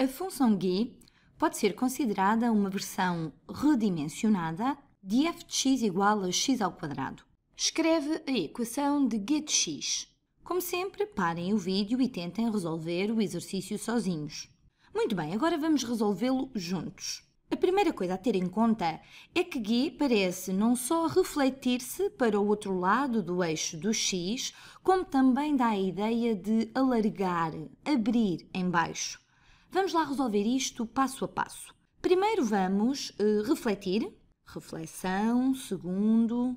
A função gui pode ser considerada uma versão redimensionada de f de x igual a x ao quadrado. Escreve a equação de g de x. Como sempre, parem o vídeo e tentem resolver o exercício sozinhos. Muito bem, agora vamos resolvê-lo juntos. A primeira coisa a ter em conta é que g parece não só refletir-se para o outro lado do eixo do X, como também dá a ideia de alargar, abrir em baixo. Vamos lá resolver isto passo a passo. Primeiro vamos uh, refletir, reflexão, segundo,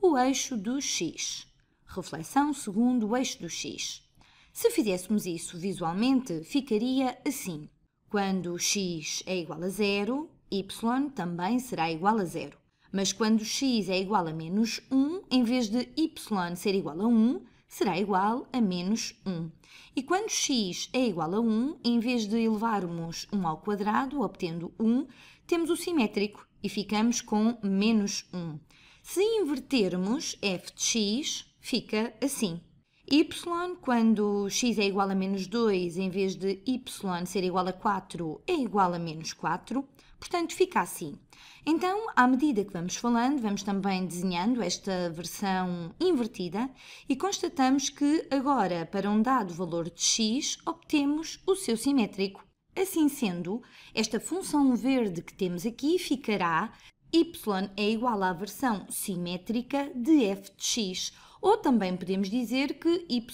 o eixo do X. Reflexão, segundo, o eixo do X. Se fizéssemos isso visualmente, ficaria assim. Quando x é igual a zero, y também será igual a zero. Mas quando x é igual a menos 1, em vez de y ser igual a 1, será igual a menos 1. E quando x é igual a 1, em vez de elevarmos 1 ao quadrado, obtendo 1, temos o simétrico e ficamos com menos 1. Se invertermos f de x, fica assim y, quando x é igual a menos 2, em vez de y ser igual a 4, é igual a menos 4. Portanto, fica assim. Então, à medida que vamos falando, vamos também desenhando esta versão invertida e constatamos que agora, para um dado valor de x, obtemos o seu simétrico. Assim sendo, esta função verde que temos aqui ficará y é igual à versão simétrica de f de x, ou também podemos dizer que y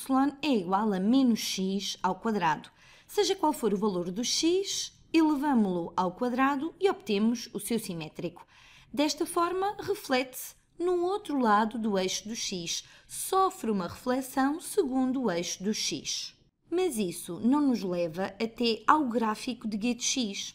é igual a menos x ao quadrado. Seja qual for o valor do x, elevamo-lo ao quadrado e obtemos o seu simétrico. Desta forma, reflete-se no outro lado do eixo do x, sofre uma reflexão segundo o eixo do x. Mas isso não nos leva até ao gráfico de de x,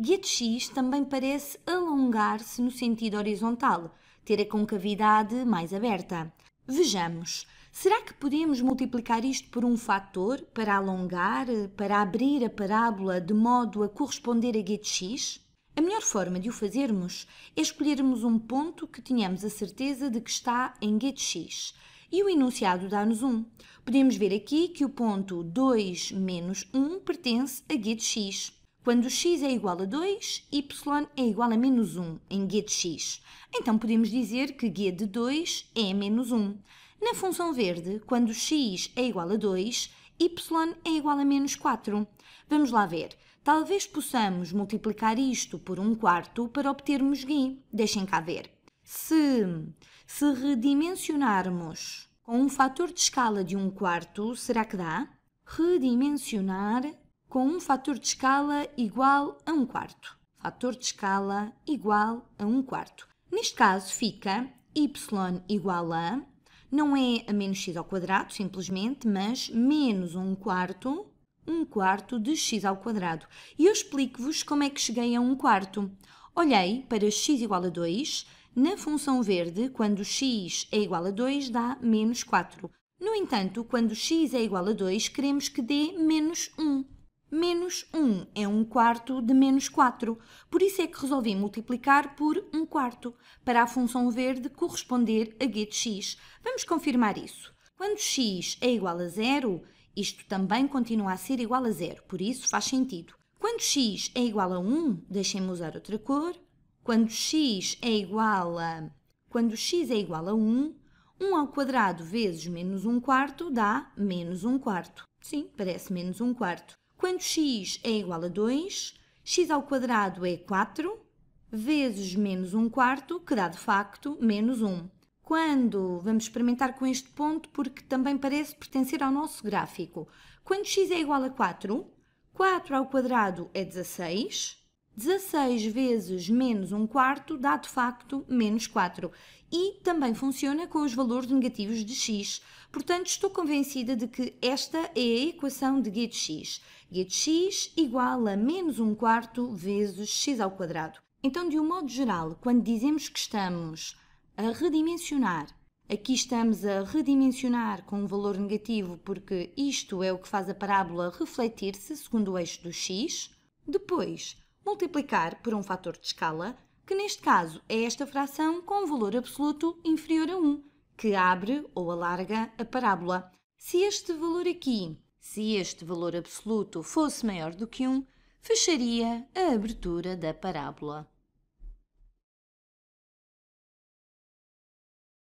Goethe-X também parece alongar-se no sentido horizontal, ter a concavidade mais aberta. Vejamos. Será que podemos multiplicar isto por um fator para alongar, para abrir a parábola de modo a corresponder a Goethe-X? A melhor forma de o fazermos é escolhermos um ponto que tenhamos a certeza de que está em Goethe-X. E o enunciado dá-nos 1. Podemos ver aqui que o ponto 2 menos 1 pertence a Goethe-X quando x é igual a 2, y é igual a menos 1 em g de x. Então podemos dizer que g de 2 é menos 1. Na função verde, quando x é igual a 2, y é igual a menos 4. Vamos lá ver. Talvez possamos multiplicar isto por 1 quarto para obtermos g. Deixem cá ver. Se, se redimensionarmos com um fator de escala de 1 quarto, será que dá? Redimensionar com um fator de escala igual a 1 quarto. Fator de escala igual a 1 quarto. Neste caso fica y igual a, não é a menos x ao quadrado, simplesmente, mas menos 1 quarto, 1 quarto de x ao quadrado. E eu explico-vos como é que cheguei a 1 quarto. Olhei para x igual a 2, na função verde, quando x é igual a 2, dá menos 4. No entanto, quando x é igual a 2, queremos que dê menos 1. Menos 1 é 1 quarto de menos 4, por isso é que resolvi multiplicar por 1 quarto, para a função verde corresponder a g de x. Vamos confirmar isso. Quando x é igual a zero, isto também continua a ser igual a zero, por isso faz sentido. Quando x é igual a 1, deixem-me usar outra cor. Quando x é igual a... Quando x é igual a 1, 1 ao quadrado vezes menos 1 quarto dá menos 1 quarto. Sim, parece menos 1 quarto. Quando x é igual a 2, x ao quadrado é 4 vezes menos 1 quarto, que dá de facto menos 1. Quando, vamos experimentar com este ponto porque também parece pertencer ao nosso gráfico. Quando x é igual a 4, 4 ao quadrado é 16, 16 vezes menos 1 quarto dá de facto menos 4. E também funciona com os valores negativos de x. Portanto, estou convencida de que esta é a equação de de x de x igual a menos 1 quarto vezes x ao quadrado. Então, de um modo geral, quando dizemos que estamos a redimensionar, aqui estamos a redimensionar com um valor negativo porque isto é o que faz a parábola refletir-se segundo o eixo do x. Depois, multiplicar por um fator de escala, que neste caso é esta fração com um valor absoluto inferior a 1, que abre ou alarga a parábola. Se este valor aqui, se este valor absoluto fosse maior do que 1, fecharia a abertura da parábola.